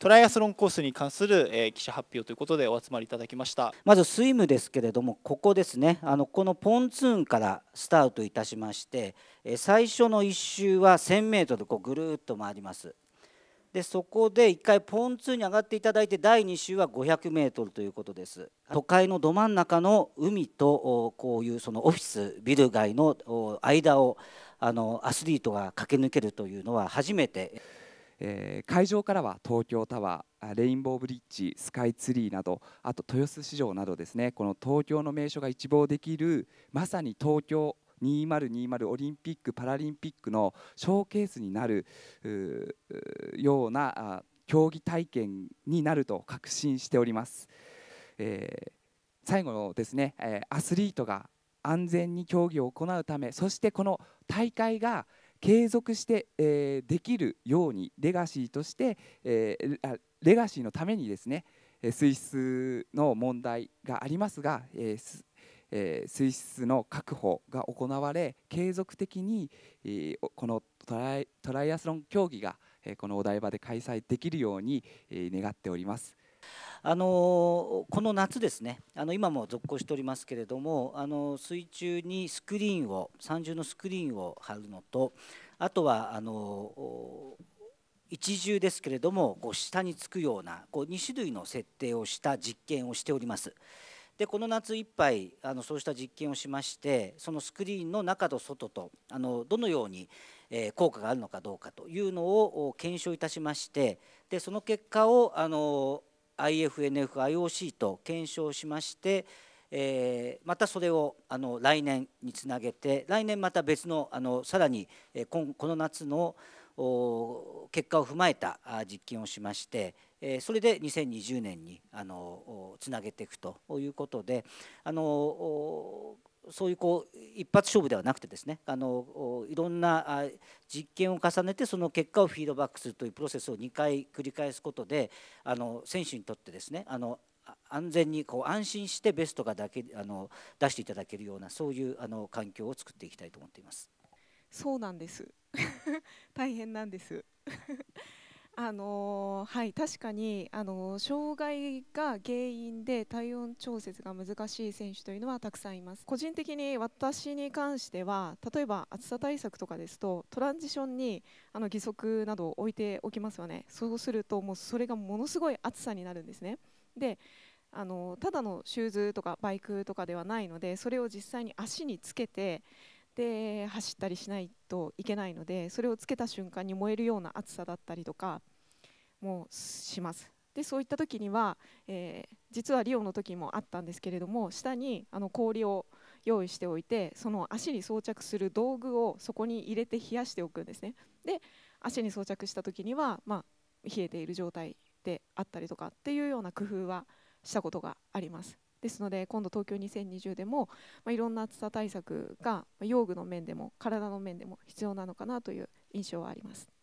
トライアスロンコースに関する、え記者発表ということでお集まりいただきましたまずスイムですけれどもここですねあのこのポンツーンからスタートいたしまして、え最初の1周は 1000m こうぐるっと回りますでそこで1回ポンツーンに上がっていただいて第2周は 500m ということです都会のど真ん中の海とこういうそのオフィスビル街の間をあのアスリートが駆け抜けるというのは初めて。えー、会場からは東京タワーレインボーブリッジスカイツリーなどあと豊洲市場などですねこの東京の名所が一望できるまさに東京2020オリンピック・パラリンピックのショーケースになるような競技体験になると確信しております。えー、最後のですね、えアスリートが安全に競技を行うためそしてこの大会が、継続して、えー、できるようにレガシーとして、えー、レガシーのためにですね水質の問題がありますが、えーえー、水質の確保が行われ継続的に、えー、このトライトライアスロン競技が、えー、このお台場で開催できるように、えー、願っております。あのこの夏ですねあの今も続行しておりますけれどもあの水中にスクリーンを三重のスクリーンを貼るのとあとはあの一重ですけれどもこう下につくようなこう2種類の設定をした実験をしております。でこの夏いっぱいあのそうした実験をしましてそのスクリーンの中と外とあのどのように、えー、効果があるのかどうかというのを検証いたしましてでその結果をあの IFNF、IOC と検証しまして、えー、またそれをあの来年につなげて来年また別のあのさらに、ここの夏の結果を踏まえた実験をしまして、えー、それで2020年にあのつなげていくということであのそういうこう一発勝負ではなくてですねあのいろんな実験を重ねてその結果をフィードバックするというプロセスを2回繰り返すことであの選手にとってですねあの安全にこう安心してベストがだけあの出していただけるようなそういうあの環境を作っていきたいと思っています。そうなんです 大変なんですあのー、はい確かに、あのー、障害が原因で体温調節が難しい選手というのはたくさんいます個人的に私に関しては例えば暑さ対策とかですとトランジションにあの義足などを置いておきますよねそうするともうそれがものすごい暑さになるんですねであのー、ただのシューズとかバイクとかではないのでそれを実際に足につけてで走ったりしないといけないのでそれをつけた瞬間に燃えるような暑さだったりとかもします。でそういった時には、えー、実はリオの時もあったんですけれども下にあの氷を用意しておいてその足に装着する道具をそこに入れて冷やしておくんですね。で足に装着した時には、まあ、冷えている状態であったりとかっていうような工夫はしたことがあります。ですので今度東京2020でも、まあ、いろんな暑さ対策が、まあ、用具の面でも体の面でも必要なのかなという印象はあります。